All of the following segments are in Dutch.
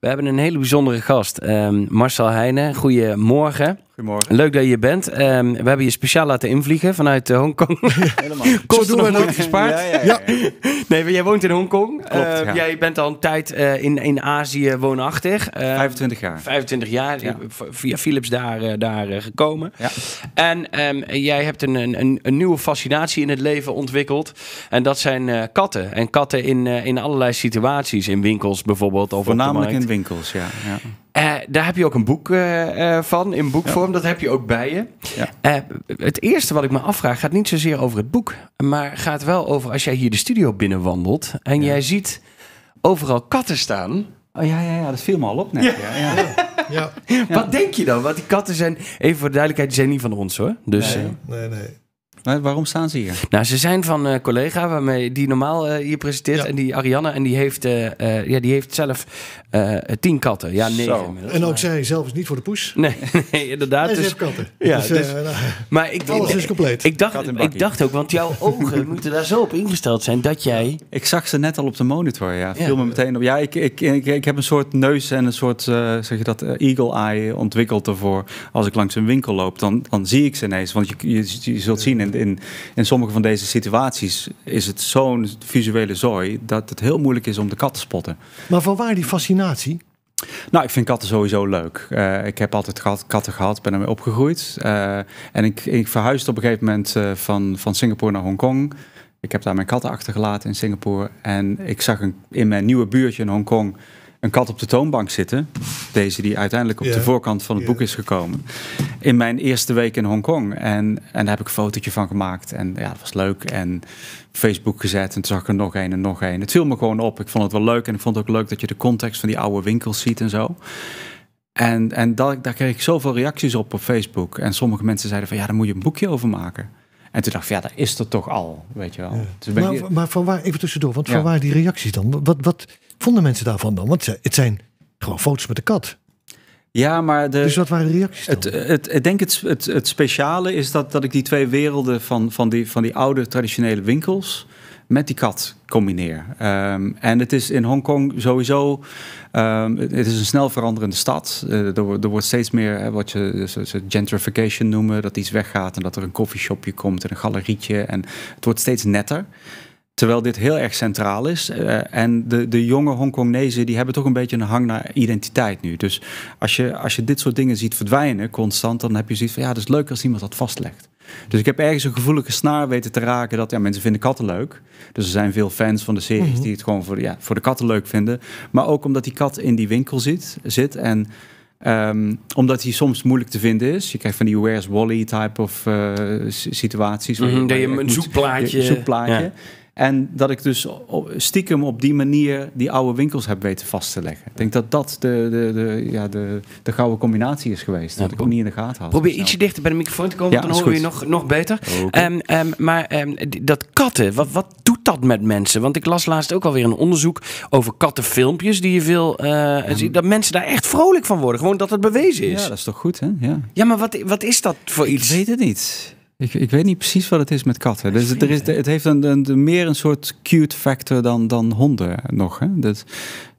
We hebben een hele bijzondere gast, ehm, Marcel Heijnen. Goedemorgen. Goedemorgen. Leuk dat je bent. Ehm, we hebben je speciaal laten invliegen vanuit eh, Hongkong. Helemaal. Kosten doen gespaard. Ja, ja, ja, Nee, maar jij woont in Hongkong. Klopt, eh, Jij bent al een tijd eh, in, in Azië woonachtig. Uh, eh, 25 jaar. 25 jaar, via Philips daar, daar gekomen. Ja. En ehm, jij hebt een, een, een nieuwe fascinatie in het leven ontwikkeld. En dat zijn katten. En katten in, in allerlei situaties. In winkels bijvoorbeeld. Of Voornamelijk in winkels, ja. ja. Eh, daar heb je ook een boek eh, eh, van, in boekvorm. Dat heb je ook bij je. Ja. het eerste wat ik me afvraag gaat niet zozeer over het boek, maar gaat wel over als jij hier de studio binnenwandelt en jij ziet overal katten staan. Oh ja, ja, ja, dat viel me al op net. Ja. Wat denk je dan? Want die katten zijn, even voor de duidelijkheid, die zijn niet van ons hoor. Dus, nee, nee. Waarom staan ze hier? Nou, ze zijn van een eh, collega waarmee die normaal uh, hier presenteert. En die Arianna. En die heeft, eh, ja, die heeft zelf tien katten. Ja, negen. En ook zij zelf is niet voor de poes. Nee, nee inderdaad. ze dus, heeft katten. Ja, dus, dus- nou, maar ik, alles is compleet. Ik dacht, ik dacht ook, want jouw ogen moeten daar zo op ingesteld zijn dat jij... Ik zag ze net al op de monitor, ja. Viel me meteen op. Ja, ik, ik, ik, ik, heb een soort neus en een soort, zeg je dat, eagle eye ontwikkeld ervoor. Als ik langs een winkel loop, dan, dan zie ik ze ineens. Want je, je, je zult zien in in, in sommige van deze situaties is het zo'n visuele zooi dat het heel moeilijk is om de kat te spotten. Maar van waar die fascinatie? Nou, ik vind katten sowieso leuk. Eh, ik heb altijd katten gehad, ben ermee opgegroeid. Eh, en ik, ik verhuisde op een gegeven moment eh, van, van Singapore naar Hongkong. Ik heb daar mijn katten achtergelaten in Singapore. En ik zag een, in mijn nieuwe buurtje in Hongkong een kat op de toonbank zitten. Deze die uiteindelijk op de voorkant van het boek is gekomen. In mijn eerste week in Hongkong. En, en daar heb ik een fotootje van gemaakt. En ja, dat was leuk. En Facebook gezet. En toen zag ik er nog een en nog een. Het viel me gewoon op. Ik vond het wel leuk. En ik vond het ook leuk dat je de context van die oude winkels ziet en zo. En, en dat, daar kreeg ik zoveel reacties op op Facebook. En sommige mensen zeiden van ja, daar moet je een boekje over maken. En toen dacht ik, ja, daar is er toch al, weet je wel. Dus maar, maar van waar, even tussendoor, want van waar die reacties dan? Wat, wat, vonden mensen daarvan dan? Want het zijn gewoon foto's met de kat. Ja, maar de, dus wat waren de reacties? Het, het, ik denk het, het, speciale is dat, dat ik die twee werelden van, van, die, van die oude traditionele winkels met die kat combineer. Ehm, en het is in Hongkong sowieso. Ehm, het is een snel veranderende stad. Uh, er, er, wordt steeds meer hè, wat je zo, zo gentrification noemen: dat iets weggaat en dat er een koffieshopje komt en een galerietje. En het wordt steeds netter. Terwijl dit heel erg centraal is. Eh, en de, de jonge Hongkongnezen die hebben toch een beetje een hang naar identiteit nu. Dus als je, als je dit soort dingen ziet verdwijnen constant, dan heb je zoiets van ja, dat is leuk als iemand dat vastlegt. Dus ik heb ergens een gevoelige snaar weten te raken dat ja, mensen vinden katten leuk. Dus er zijn veel fans van de series mhm. die het gewoon voor, ja, voor de katten leuk vinden. Maar ook omdat die kat in die winkel zit, zit en ehm, omdat hij soms moeilijk te vinden is. Je krijgt van die Where's Wally type of eh, situaties. Mm waar mhm, je, een zoekplaatje. zoekplaatje. En dat ik dus stiekem op die manier die oude winkels heb weten vast te leggen. Ik denk dat dat de, de, de, ja, de, de gouden combinatie is geweest. dat ik ook niet in de gaten had. Probeer dus ietsje nou- dichter bij de microfoon te komen, dan hoor je nog, nog beter. Ehm, ehm, maar ehm, dat katten, wat, wat doet dat met mensen? Want ik las laatst ook alweer een onderzoek over kattenfilmpjes die je veel uh, eh, ziet. Dat mensen daar echt vrolijk van worden. Gewoon dat het bewezen is. Ja, dat is toch goed, hè? Ja, ja maar wat, wat is dat voor iets? Ik weet het niet. Ik, ik weet niet precies wat het is met katten. Dus het, er is, het heeft een, een, meer een soort cute factor dan, dan honden nog. Hè?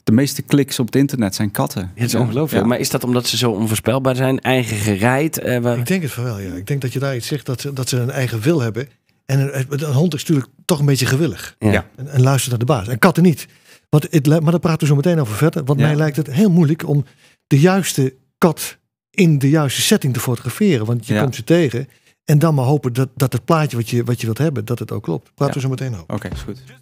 de meeste kliks op het internet zijn katten. Het is ongelooflijk. Maar is dat omdat ze zo onvoorspelbaar zijn? Eigen gereid? Eh, Ik denk het wel, ja. Ik denk dat je daar iets zegt, dat ze, dat ze een eigen wil hebben. En een, hond is natuurlijk toch een beetje gewillig. Ja. En, en luistert naar de baas. En katten niet. het, maar daar praten we zo meteen over verder. Want mij lijkt het heel moeilijk om de juiste kat in de juiste setting te fotograferen. Want je komt ze tegen en dan maar hopen dat, dat het plaatje wat je, wat je wilt hebben, dat het ook klopt. Praten ja. we zo meteen over. Oké, is goed.